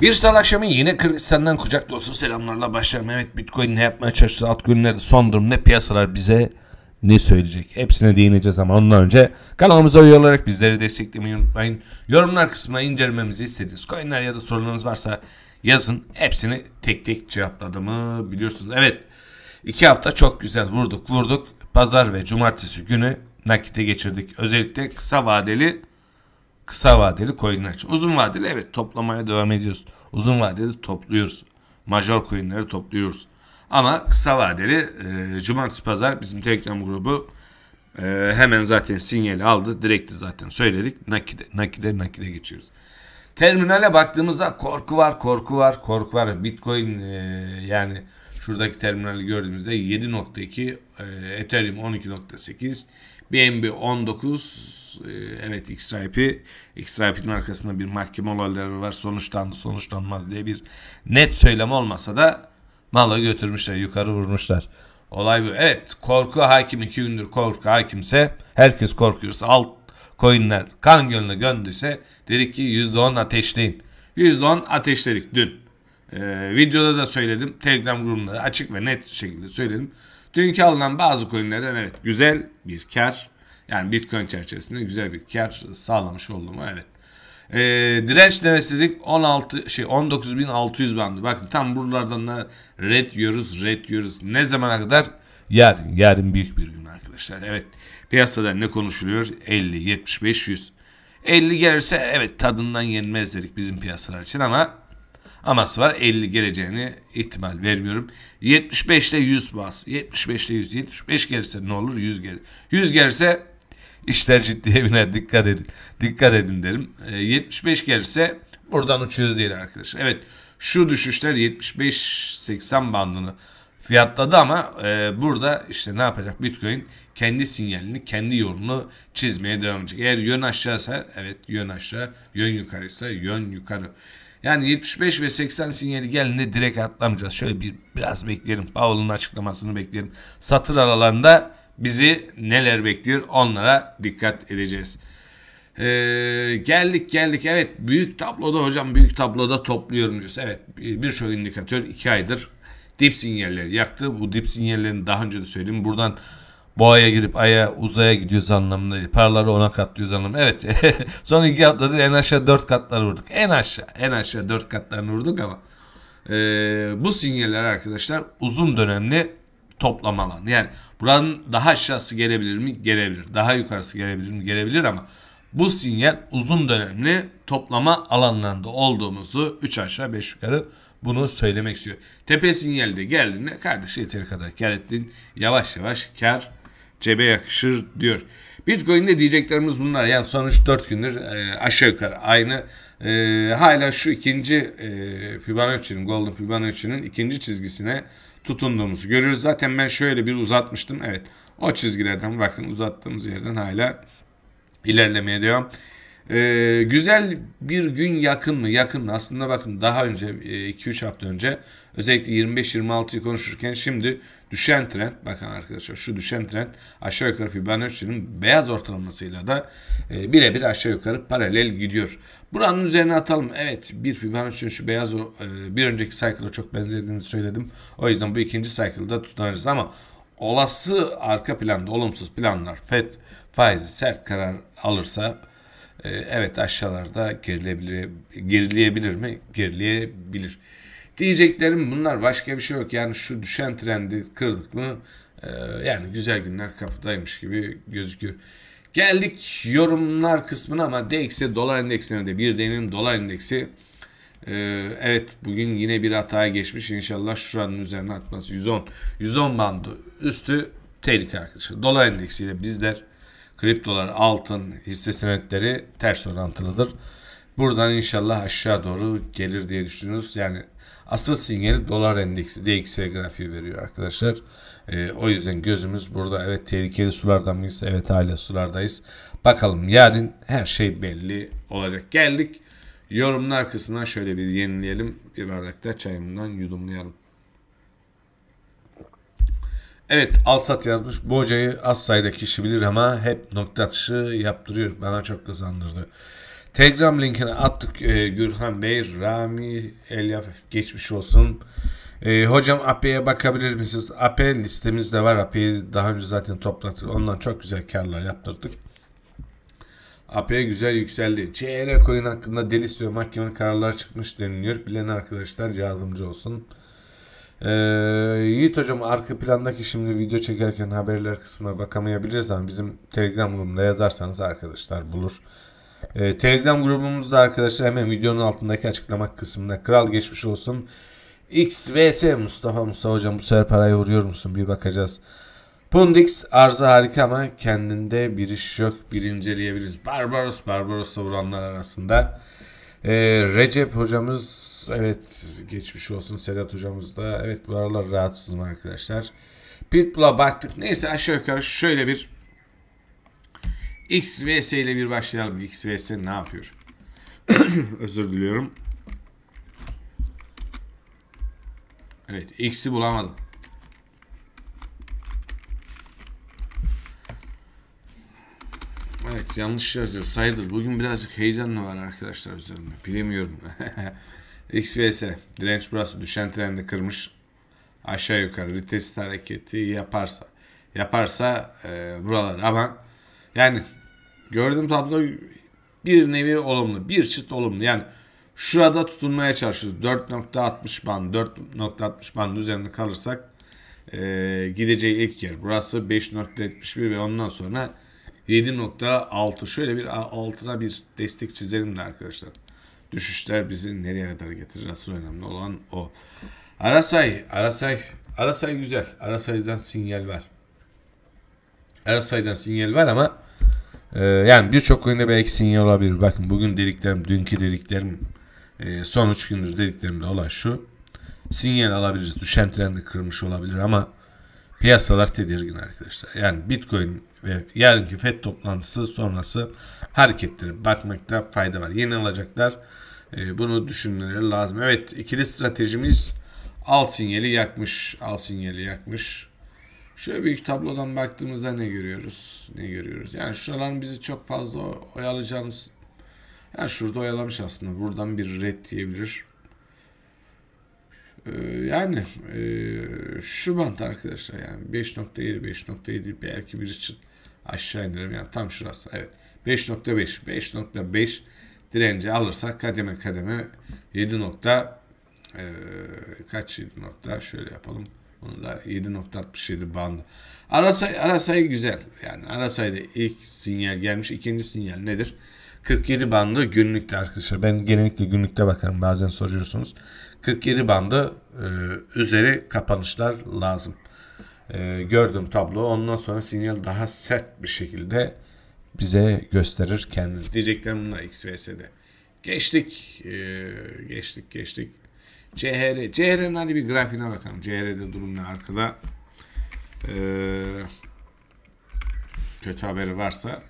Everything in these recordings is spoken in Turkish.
Bir saat akşamı yine Kırgızistan'dan kucak dolusu selamlarla başlar. Evet, Bitcoin ne yapmaya çalıştı? Alt günlerde son durum ne piyasalar bize ne söyleyecek? Hepsine değineceğiz ama ondan önce kanalımıza üye olarak bizleri desteklemeyi unutmayın. Yorumlar kısmına incelememizi istediğiniz coinler ya da sorularınız varsa yazın. Hepsini tek tek cevapladığımı biliyorsunuz. Evet iki hafta çok güzel vurduk vurduk. Pazar ve cumartesi günü nakite geçirdik. Özellikle kısa vadeli Kısa vadeli coinler için. Uzun vadeli evet toplamaya devam ediyoruz. Uzun vadeli topluyoruz. Major coinleri topluyoruz. Ama kısa vadeli e, cumartesi pazar bizim Telegram grubu e, hemen zaten sinyali aldı. Direkti zaten söyledik. Nakide, nakide, nakide geçiyoruz. Terminale baktığımızda korku var, korku var, korku var. Bitcoin e, yani şuradaki terminali gördüğümüzde 7.2, e, Ethereum 12.8, BNB 19, e, evet X-Ripe'i X-Ripe'in arkasında bir mahkeme olayları var sonuçtan sonuçlanmadı diye bir net söyleme olmasa da malı götürmüşler yukarı vurmuşlar. Olay bu. Evet korku hakim iki gündür korku hakimse herkes korkuyorsa alt coinler kan gölüne göndüyse dedik ki %10 ateşleyin. %10 ateşledik dün. Ee, videoda da söyledim. Telegram grubunda açık ve net şekilde söyledim. Dünkü alınan bazı coinlerden evet güzel bir kar yani Bitcoin çerçevesinde güzel bir kar sağlamış oldum. Evet. E, direnç demesi 16 şey 19600 bandı. Bakın tam buralardan da red yiyoruz, red yiyoruz. Ne zamana kadar? Yarın, yarın büyük bir gün arkadaşlar. Evet. Piyasada ne konuşuluyor? 50, 75, 100. 50 gelirse evet tadından yenmez dedik bizim piyasalar için ama aması var 50 geleceğini ihtimal vermiyorum. 75 ile 100 bas. 75 ile 100. 75 gelirse ne olur? 100 gelir. 100 gelirse İşler ciddiye biner dikkat edin. Dikkat edin derim. E, ee, 75 gelirse buradan uçuyoruz diyelim arkadaşlar. Evet şu düşüşler 75-80 bandını fiyatladı ama e, burada işte ne yapacak Bitcoin kendi sinyalini kendi yolunu çizmeye devam edecek. Eğer yön aşağısa, evet yön aşağı yön yukarıysa yön yukarı. Yani 75 ve 80 sinyali geldiğinde direkt atlamayacağız. Şöyle bir biraz beklerim, Powell'ın açıklamasını beklerim. Satır aralarında bizi neler bekliyor onlara dikkat edeceğiz. Ee, geldik geldik evet büyük tabloda hocam büyük tabloda topluyor muyuz? Evet birçok indikatör 2 aydır dip sinyalleri yaktı. Bu dip sinyallerini daha önce de söyledim. Buradan boğaya girip aya uzaya gidiyoruz anlamında değil. Paraları ona katlıyoruz anlamında. Evet son iki haftadır en aşağı dört katlar vurduk. En aşağı en aşağı dört katlarını vurduk ama e, bu sinyaller arkadaşlar uzun dönemli toplam alan. Yani buranın daha aşağısı gelebilir mi? Gelebilir. Daha yukarısı gelebilir mi? Gelebilir ama bu sinyal uzun dönemli toplama alanlarında olduğumuzu 3 aşağı 5 yukarı bunu söylemek istiyor. Tepe sinyali de geldiğinde kardeş yeteri kadar kar ettin. Yavaş yavaş kar cebe yakışır diyor. Bitcoin'de diyeceklerimiz bunlar. Yani son sonuç 4 gündür e, aşağı yukarı aynı. E, hala şu ikinci e, Fibonacci'nin, Golden Fibonacci'nin ikinci çizgisine tutunduğumuzu görüyoruz. Zaten ben şöyle bir uzatmıştım. Evet o çizgilerden bakın uzattığımız yerden hala ilerlemeye devam. Ee, güzel bir gün yakın mı? Yakın mı? Aslında bakın daha önce 2-3 e, hafta önce Özellikle 25-26'yı konuşurken şimdi düşen trend bakın arkadaşlar şu düşen trend aşağı yukarı Fibonacci'nin beyaz ortalamasıyla da e, birebir aşağı yukarı paralel gidiyor. Buranın üzerine atalım. Evet bir Fibonacci'nin şu beyaz e, bir önceki cycle'a çok benzediğini söyledim. O yüzden bu ikinci cycle'da tutarız ama olası arka planda olumsuz planlar FED faizi sert karar alırsa e, evet aşağılarda gerilebilir, gerileyebilir mi? Gerileyebilir. Diyeceklerim bunlar başka bir şey yok. Yani şu düşen trendi kırdık mı e, yani güzel günler kapıdaymış gibi gözüküyor. Geldik yorumlar kısmına ama DX'e dolar endeksine de bir deneyelim. Dolar endeksi ee, evet bugün yine bir hataya geçmiş. İnşallah şuranın üzerine atması. 110. 110 bandı üstü tehlike arkadaşlar. Dolar endeksiyle bizler kriptolar, altın, hisse senetleri ters orantılıdır. Buradan inşallah aşağı doğru gelir diye düşünüyoruz. Yani Asıl sinyali dolar endeksi DXY grafiği veriyor arkadaşlar. E, o yüzden gözümüz burada. Evet tehlikeli sularda mıyız? Evet hala sulardayız. Bakalım yarın her şey belli olacak. Geldik yorumlar kısmına şöyle bir yenileyelim. Bir bardak da çayımdan yudumlayalım. Evet al sat yazmış. Bu hocayı az sayıda kişi bilir ama hep nokta atışı yaptırıyor. Bana çok kazandırdı. Telegram linkine attık e, Gürhan Bey, Rami Elyaf geçmiş olsun. E, hocam AP'ye bakabilir misiniz? AP listemizde var. AP'yi daha önce zaten toplattık. Ondan çok güzel karlar yaptırdık. AP'ye güzel yükseldi. CR coin hakkında deli ve mahkeme kararlar çıkmış deniliyor. Bilen arkadaşlar yardımcı olsun. Ee, Yiğit hocam arka plandaki şimdi video çekerken haberler kısmına bakamayabiliriz ama bizim Telegram grubunda yazarsanız arkadaşlar bulur. E, Telegram grubumuzda arkadaşlar hemen videonun altındaki açıklama kısmında kral geçmiş olsun. XVS Mustafa Mustafa hocam bu sefer paraya vuruyor musun? Bir bakacağız. Pundix arıza harika ama kendinde bir iş yok. Bir inceleyebiliriz. Barbaros Barbaros'la vuranlar arasında. Ee, Recep hocamız evet geçmiş olsun. Sedat hocamız da evet bu aralar rahatsızım arkadaşlar. Pitbull'a baktık. Neyse aşağı yukarı şöyle bir XVS ile bir başlayalım. XVS ne yapıyor? Özür diliyorum. Evet X'i bulamadım. Evet yanlış yazıyor. Hayırdır bugün birazcık heyecanlı var arkadaşlar üzerimde. Bilemiyorum. XVS direnç burası düşen trendi kırmış. Aşağı yukarı vites hareketi yaparsa. Yaparsa e, buralar ama yani gördüğüm tablo bir nevi olumlu. Bir çıt olumlu. Yani şurada tutunmaya çalışıyoruz. 4.60 band, 4.60 band üzerinde kalırsak e, gideceği ilk yer. Burası 5.71 ve ondan sonra 7.6. Şöyle bir altına bir destek çizelim de arkadaşlar. Düşüşler bizi nereye kadar getirir? Asıl önemli olan o. Arasay, Arasay, Arasay güzel. Arasay'dan sinyal var. Arasay'dan sinyal var ama ee, yani birçok konuda belki sinyal olabilir. Bakın bugün dediklerim, dünkü dediklerim, e, son 3 gündür dediklerimde olay şu. Sinyal alabiliriz. Düşen trendi kırmış olabilir ama piyasalar tedirgin arkadaşlar. Yani Bitcoin ve yarınki FED toplantısı sonrası hareketlere bakmakta fayda var. Yeni alacaklar. E, bunu düşünmeleri lazım. Evet ikili stratejimiz al sinyali yakmış. Al sinyali yakmış. Şöyle büyük tablodan baktığımızda ne görüyoruz? Ne görüyoruz? Yani şuraların bizi çok fazla oyalayacağınız... Yani şurada oyalamış aslında. Buradan bir red diyebilir. Ee, yani e, şu bant arkadaşlar yani 5.7 5.7 belki bir için aşağı indirelim yani tam şurası evet 5.5 5.5 direnci alırsak kademe kademe 7. e, kaç 7 şöyle yapalım bunu da 7.67 bandı. Arasay, Arasay güzel. Yani Arasay'da ilk sinyal gelmiş. ikinci sinyal nedir? 47 bandı günlükte arkadaşlar. Ben genellikle günlükte bakarım. Bazen soruyorsunuz. 47 bandı e, üzeri kapanışlar lazım. E, gördüm tablo. Ondan sonra sinyal daha sert bir şekilde bize gösterir kendini. Diyeceklerim bunlar XVS'de. Geçtik. E, geçtik geçtik. CHR. CHR'nin hadi bir grafiğine bakalım. CHR'de durum ne arkada? Ee, kötü haberi varsa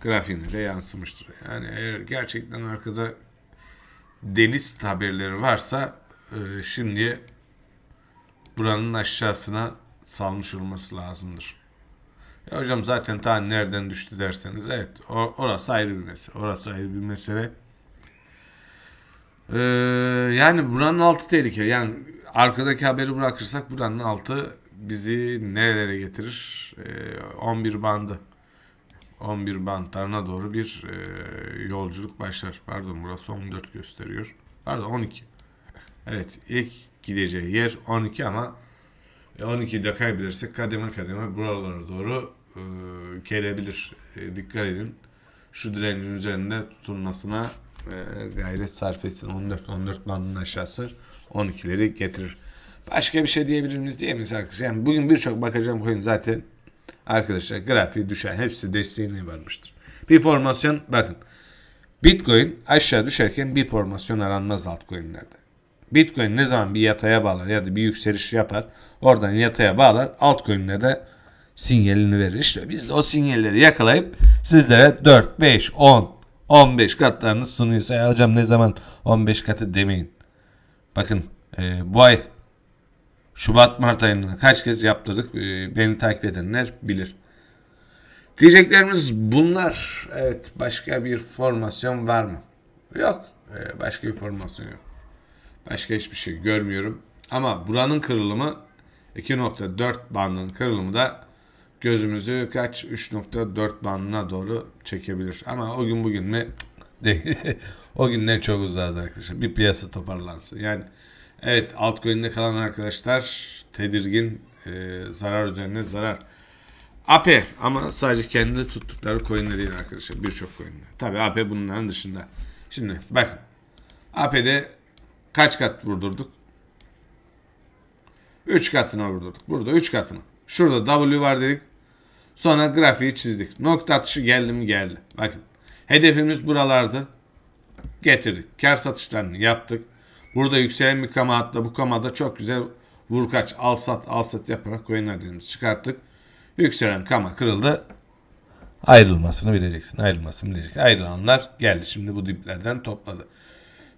grafiğine de yansımıştır. Yani eğer gerçekten arkada delist haberleri varsa e, şimdi buranın aşağısına salmış olması lazımdır. Ya e, hocam zaten ta nereden düştü derseniz evet orası ayrı bir mesele. Orası ayrı bir mesele. Ee, yani buranın altı tehlike. Yani arkadaki haberi bırakırsak buranın altı bizi nerelere getirir? Ee, 11 bandı. 11 bantlarına doğru bir e, yolculuk başlar. Pardon burası 14 gösteriyor. Pardon 12. Evet ilk gideceği yer 12 ama 12 e, de kaybedersek kademe kademe buralara doğru e, gelebilir. E, dikkat edin. Şu direncin üzerinde tutulmasına ee, gayret sarf etsin. 14 14 bandının aşağısı 12'leri getirir. Başka bir şey diyebilir miyiz diyemeyiz arkadaşlar. Yani bugün birçok bakacağım coin zaten arkadaşlar grafiği düşen hepsi desteğini varmıştır. Bir formasyon bakın. Bitcoin aşağı düşerken bir formasyon aranmaz altcoin'lerde. Bitcoin ne zaman bir yataya bağlar ya da bir yükseliş yapar. Oradan yataya bağlar. Altcoin'lerde sinyalini verir. İşte biz de o sinyalleri yakalayıp sizlere 4, 5, 10, 15 katlarını sunuyorsa ya hocam ne zaman 15 katı demeyin. Bakın e, bu ay Şubat Mart ayında kaç kez yaptırdık e, beni takip edenler bilir. Diyeceklerimiz bunlar. Evet başka bir formasyon var mı? Yok. E, başka bir formasyon yok. Başka hiçbir şey görmüyorum. Ama buranın kırılımı 2.4 bandının kırılımı da gözümüzü kaç 3.4 bandına doğru çekebilir. Ama o gün bugün mi değil. o gün ne çok uzadı arkadaşlar. Bir piyasa toparlansın. Yani evet altcoin'de kalan arkadaşlar tedirgin e, zarar üzerine zarar. ape ama sadece kendi tuttukları coin'de değil arkadaşlar. Birçok coin'de. Tabi ape bunların dışında. Şimdi bakın. AP'de kaç kat vurdurduk? 3 katına vurdurduk. Burada 3 katına. Şurada W var dedik. Sonra grafiği çizdik. Nokta atışı geldi mi geldi. Bakın hedefimiz buralardı. Getirdik. Kar satışlarını yaptık. Burada yükselen bir kama hatta bu kamada çok güzel vurkaç al sat al sat yaparak coinlerimizi çıkarttık. Yükselen kama kırıldı. Ayrılmasını bileceksin. Ayrılmasını bilecek. Ayrılanlar geldi. Şimdi bu diplerden topladı.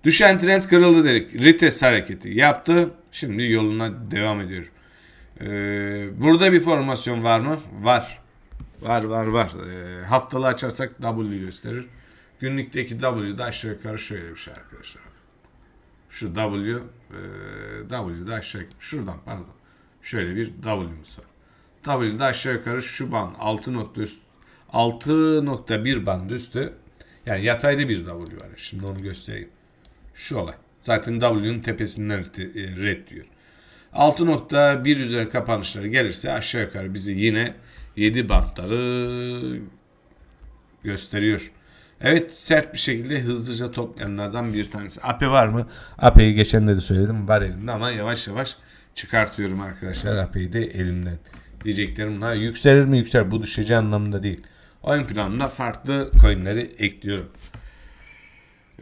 Düşen trend kırıldı dedik. Rites hareketi yaptı. Şimdi yoluna devam ediyor. Ee, burada bir formasyon var mı? Var. Var var var. Ee, haftalı açarsak W gösterir. Günlükteki W da aşağı yukarı şöyle bir şey arkadaşlar. Şu W e, W da aşağı şuradan pardon. Şöyle bir W'muz var. W da aşağı yukarı şu band 6 nokta üst 6.1 band üstü. Yani yatayda bir W var. Şimdi onu göstereyim. Şu olay. Zaten W'nun tepesinden e, red diyor. 6.1 üzeri kapanışları gelirse aşağı yukarı bizi yine 7 bantları gösteriyor. Evet sert bir şekilde hızlıca toplayanlardan bir tanesi. Ape var mı? Ape'yi geçen de, de söyledim var elimde ama yavaş yavaş çıkartıyorum arkadaşlar Ape'yi de elimden. Diyeceklerim ha yükselir mi yükselir bu düşeceği anlamında değil. Oyun planında farklı coinleri ekliyorum.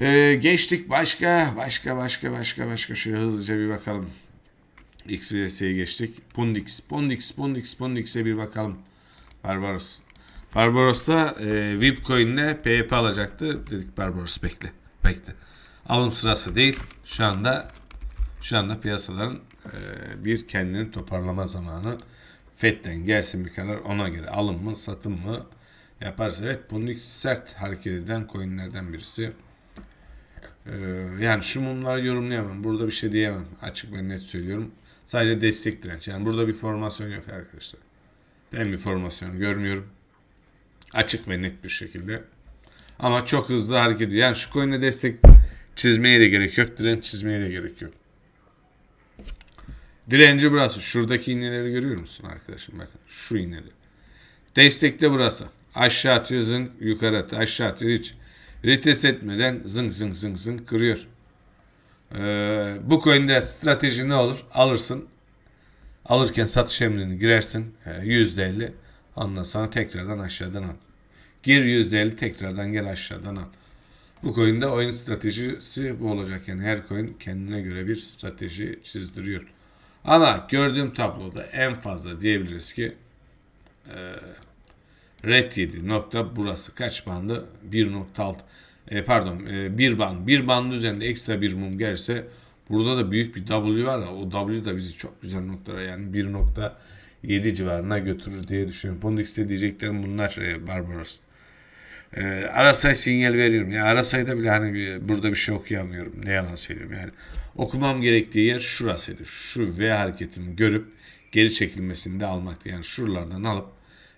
Ee, geçtik başka başka başka başka başka şöyle hızlıca bir bakalım. X geçtik. PundiX, PundiX, PundiX, PundiX'e bir bakalım. Barbaros. Barbaros'ta e, Vipcoin'le PYP alacaktı. Dedik Barbaros bekle. Bekle. Alım sırası değil. Şu anda şu anda piyasaların e, bir kendini toparlama zamanı. FED'den gelsin bir karar ona göre alım mı satım mı yaparsa. Evet PundiX sert hareket eden coinlerden birisi. E, yani şu mumları yorumlayamam. Burada bir şey diyemem. Açık ve net söylüyorum. Sadece destek direnç. Yani burada bir formasyon yok arkadaşlar. Ben bir formasyon görmüyorum. Açık ve net bir şekilde. Ama çok hızlı hareket ediyor. Yani şu coin'e destek çizmeye de gerek yok. Direnç çizmeye de gerek yok. Direnci burası. Şuradaki iğneleri görüyor musun arkadaşım? Bakın şu iğneleri. Destek de burası. Aşağı atıyor zınk yukarı atıyor. Aşağı atıyor hiç. Rites etmeden zınk zınk zınk zınk kırıyor. Ee, bu coin'de strateji ne olur? Alırsın. Alırken satış emrini girersin. E, ee, %50. Ondan sonra tekrardan aşağıdan al. Gir %50 tekrardan gel aşağıdan al. Bu coin'de oyun stratejisi bu olacak. Yani her coin kendine göre bir strateji çizdiriyor. Ama gördüğüm tabloda en fazla diyebiliriz ki e, red 7 nokta burası. Kaç bandı? 1.6 e, pardon e, bir band. Bir bandın üzerinde ekstra bir mum gelirse burada da büyük bir W var ya o W da bizi çok güzel noktalara yani 1.7 civarına götürür diye düşünüyorum. Pondix'te diyeceklerim bunlar e, Barbaros. E, Arasay sinyal veriyorum. Yani Arasay'da bile hani bir, burada bir şey okuyamıyorum. Ne yalan söylüyorum yani. Okumam gerektiği yer şurasıydı. Şu V hareketini görüp geri çekilmesini de almakta. Yani şuralardan alıp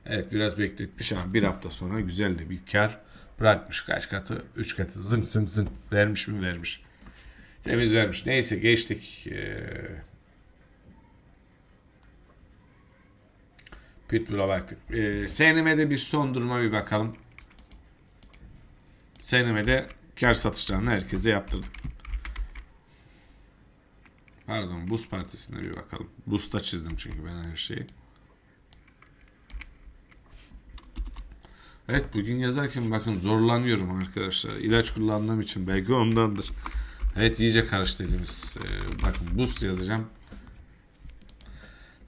Evet biraz bekletmiş ama bir hafta sonra güzel de bir kar bırakmış. Kaç katı? Üç katı. Zın zın zın. Vermiş mi? Vermiş. Temiz vermiş. Neyse geçtik. Ee, Pitbull'a baktık. Ee, SNM'de bir son duruma bir bakalım. SNM'de kar satışlarını herkese yaptırdık. Pardon Buz Partisi'ne bir bakalım. Buz'da çizdim çünkü ben her şeyi. Evet bugün yazarken bakın zorlanıyorum arkadaşlar. İlaç kullandığım için belki ondandır. Evet iyice karıştı elimiz. Ee, bakın boost yazacağım.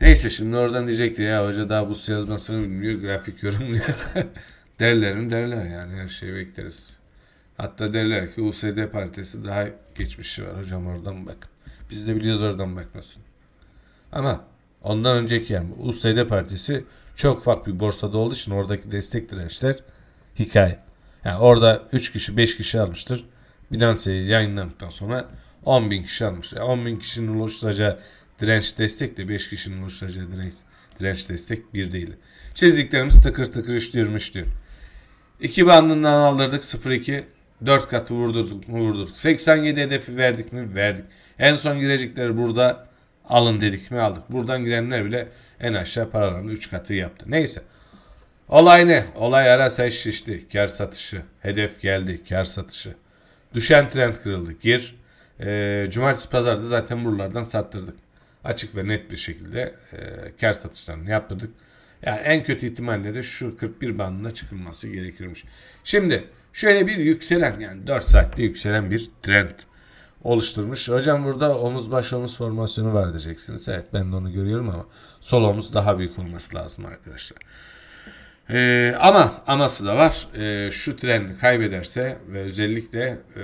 Neyse şimdi oradan diyecekti ya hoca daha boost yazmasını bilmiyor grafik yorumluyor. Derlerim derler yani her şeyi bekleriz. Hatta derler ki USD partisi daha geçmişi var hocam oradan bakın. Biz de biliyoruz oradan bakmasın. Ama Ondan önceki yani USD Partisi çok ufak bir borsada olduğu için oradaki destek dirençler hikaye. Yani orada 3 kişi 5 kişi almıştır. Binance'yi yayınlandıktan sonra 10 bin kişi almış. Yani e, 10 bin kişinin oluşturacağı direnç destek de 5 kişinin oluşturacağı direnç, direnç destek bir değil. Çizdiklerimiz tıkır tıkır işliyor işliyor. 2 bandından aldırdık 0-2. 4 katı vurdurduk mu vurdurduk. 87 hedefi verdik mi? Verdik. En son girecekleri burada Alın dedik mi aldık. Buradan girenler bile en aşağı paraların 3 katı yaptı. Neyse. Olay ne? Olay ara sayı şişti. Kar satışı. Hedef geldi. Kar satışı. Düşen trend kırıldı. Gir. E, cumartesi pazarda zaten buralardan sattırdık. Açık ve net bir şekilde e, kar satışlarını yaptırdık. Yani en kötü ihtimalle de şu 41 bandına çıkılması gerekirmiş. Şimdi şöyle bir yükselen yani 4 saatte yükselen bir trend oluşturmuş. Hocam burada omuz baş omuz formasyonu var diyeceksiniz. Evet ben de onu görüyorum ama sol omuz daha büyük olması lazım arkadaşlar. Ee, ama aması da var. Ee, şu trendi kaybederse ve özellikle e,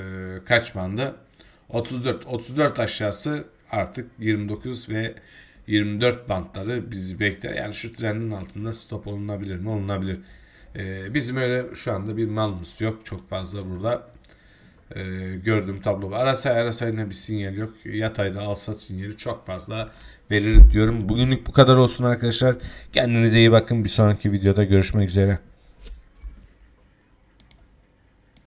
kaç bandı? 34. 34 aşağısı artık 29 ve 24 bantları bizi bekler. Yani şu trendin altında stop olunabilir mi? Olunabilir. Ee, bizim öyle şu anda bir malımız yok. Çok fazla burada e, gördüğüm tablo var. Arasay Arasay'ın bir sinyal yok. Yatayda alsat sinyali çok fazla verir diyorum. Bugünlük bu kadar olsun arkadaşlar. Kendinize iyi bakın. Bir sonraki videoda görüşmek üzere.